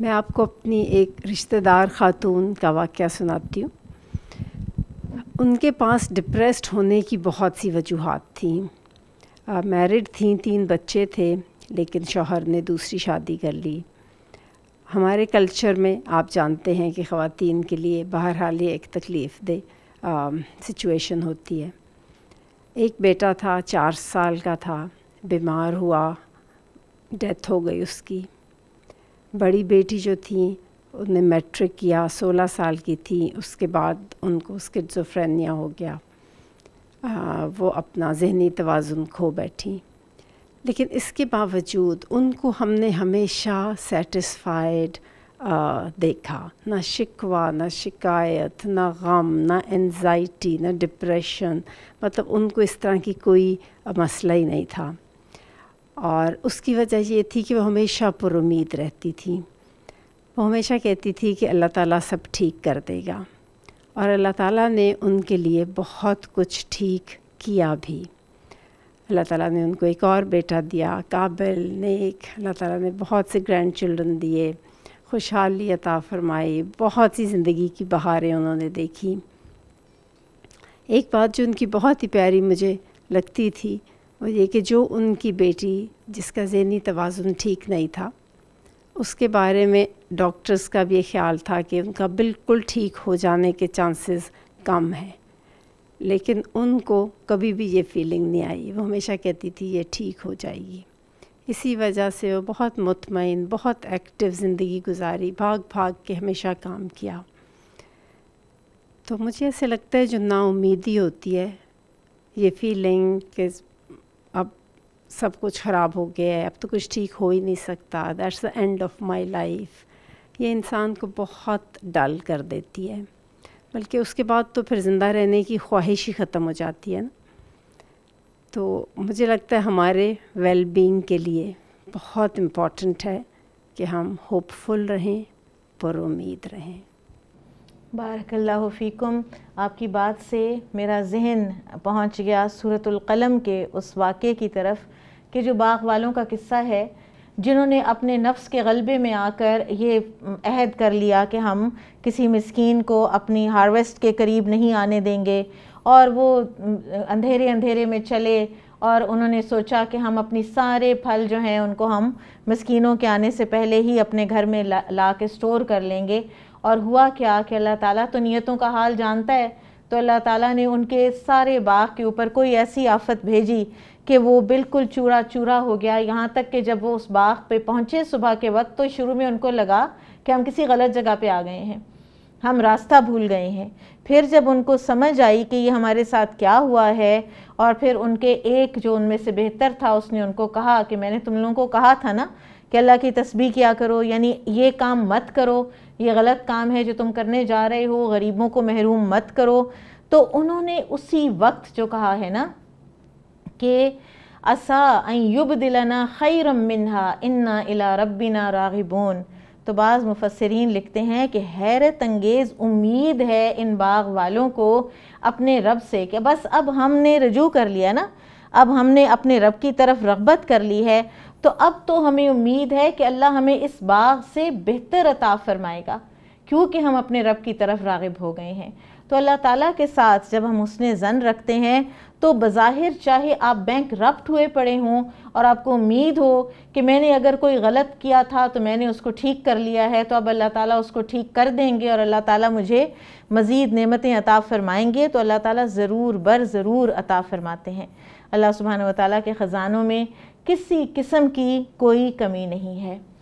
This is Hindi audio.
मैं आपको अपनी एक रिश्तेदार ख़ातून का वाक़ सुनाती हूँ उनके पास डिप्रेस्ड होने की बहुत सी वजूहत थी मैरिड थी तीन बच्चे थे लेकिन शोहर ने दूसरी शादी कर ली हमारे कल्चर में आप जानते हैं कि ख़वातीन के लिए बहरहाल ये एक तकलीफ़ दे सिचुएशन होती है एक बेटा था चार साल का था बीमार हुआ डेथ हो गई उसकी बड़ी बेटी जो थी उन्हें मैट्रिक किया सोलह साल की थी उसके बाद उनको स्किट्जोफ्रेनिया हो गया आ, वो अपना जहनी तोज़ुन खो बैठी लेकिन इसके बावजूद उनको हमने हमेशा सेटिस्फाइड देखा ना शिकवा ना शिकायत ना गम ना एनजाइटी ना डिप्रेशन मतलब उनको इस तरह की कोई मसला ही नहीं था और उसकी वजह ये थी कि वो हमेशा पुरुद रहती थी वो हमेशा कहती थी कि अल्लाह ताला सब ठीक कर देगा और अल्लाह ताला ने उनके लिए बहुत कुछ ठीक किया भी अल्लाह ताला ने उनको एक और बेटा दिया काबिल नेक अल्लाह ताला ने बहुत से ग्रैंड चिल्ड्रन दिए खुशहाली अता फरमाई बहुत सी ज़िंदगी की बहारें उन्होंने देखी एक बात जो उनकी बहुत ही प्यारी मुझे लगती थी वो ये कि जो उनकी बेटी जिसका जहनी तोज़ुन ठीक नहीं था उसके बारे में डॉक्टर्स का भी ये ख्याल था कि उनका बिल्कुल ठीक हो जाने के चांसेस कम हैं लेकिन उनको कभी भी ये फीलिंग नहीं आई वो हमेशा कहती थी ये ठीक हो जाएगी इसी वजह से वो बहुत मुतमिन बहुत एक्टिव ज़िंदगी गुजारी भाग भाग के हमेशा काम किया तो मुझे ऐसे लगता है जो नाउमीदी होती है ये फीलिंग कि सब कुछ ख़राब हो गया है अब तो कुछ ठीक हो ही नहीं सकता that's the end of my life ये इंसान को बहुत डल कर देती है बल्कि उसके बाद तो फिर ज़िंदा रहने की ख्वाहिश ही ख़त्म हो जाती है ना तो मुझे लगता है हमारे वेल बींग के लिए बहुत इम्पॉर्टेंट है कि हम होपफुल रहें पर उम्मीद रहें बारकल्ला फ़ीकुम आपकी बात से मेरा जहन पहुंच गया सूरतलकलम के उस वाक़े की तरफ कि जो बाग वालों का किस्सा है जिन्होंने अपने नफ्स के गलबे में आकर ये अहद कर लिया कि हम किसी मस्किन को अपनी हार्वेस्ट के करीब नहीं आने देंगे और वो अंधेरे अंधेरे में चले और उन्होंने सोचा कि हम अपनी सारे फल जो हैं उनको हम मस्किनों के आने से पहले ही अपने घर में ला, ला के स्टोर कर लेंगे और हुआ क्या कि अल्लाह ताला तो नियतों का हाल जानता है तो अल्लाह ताला ने उनके सारे बाग के ऊपर कोई ऐसी आफत भेजी कि वो बिल्कुल चूरा चूरा हो गया यहाँ तक कि जब वो उस बाग पे पहुँचे सुबह के वक्त तो शुरू में उनको लगा कि हम किसी गलत जगह पे आ गए हैं हम रास्ता भूल गए हैं फिर जब उनको समझ आई कि ये हमारे साथ क्या हुआ है और फिर उनके एक जो उनमें से बेहतर था उसने उनको कहा कि मैंने तुम लोगों को कहा था ना कि अल्लाह की तस्बी किया करो यानी ये काम मत करो ये गलत काम है जो तुम करने जा रहे हो गरीबों को महरूम मत करो तो उन्होंने उसी वक्त जो कहा है ना कि असा युब दिलना खैरम मिनहा इन्ना इला रबिना रागिबोन तो बाज़ मुफसरीन लिखते हैं कि हैरत अंगेज़ उम्मीद है इन बाग वालों को अपने रब से कि बस अब हमने रजू कर लिया ना अब हमने अपने रब की तरफ रगबत कर ली है तो अब तो हमें उम्मीद है कि अल्लाह हमें इस बाग से बेहतर अता फरमाएगा क्योंकि हम अपने रब की तरफ रागब हो गए हैं तो अल्लाह ताला के साथ जब हम उसने ज़न रखते हैं तो बज़ाहिर चाहे आप बैंक रप्ट हुए पड़े हों और आपको उम्मीद हो कि मैंने अगर कोई गलत किया था तो मैंने उसको ठीक कर लिया है तो अब अल्लाह ताला उसको ठीक कर देंगे और अल्लाह ताला मुझे मज़ीद नेमतें अता फ़रमाएंगे तो अल्लाह ताला ज़रूर बर ज़रूर अता फ़रमाते हैं अल्लाह सुबहान वाली के ख़ज़ानों में किसी किस्म की कोई कमी नहीं है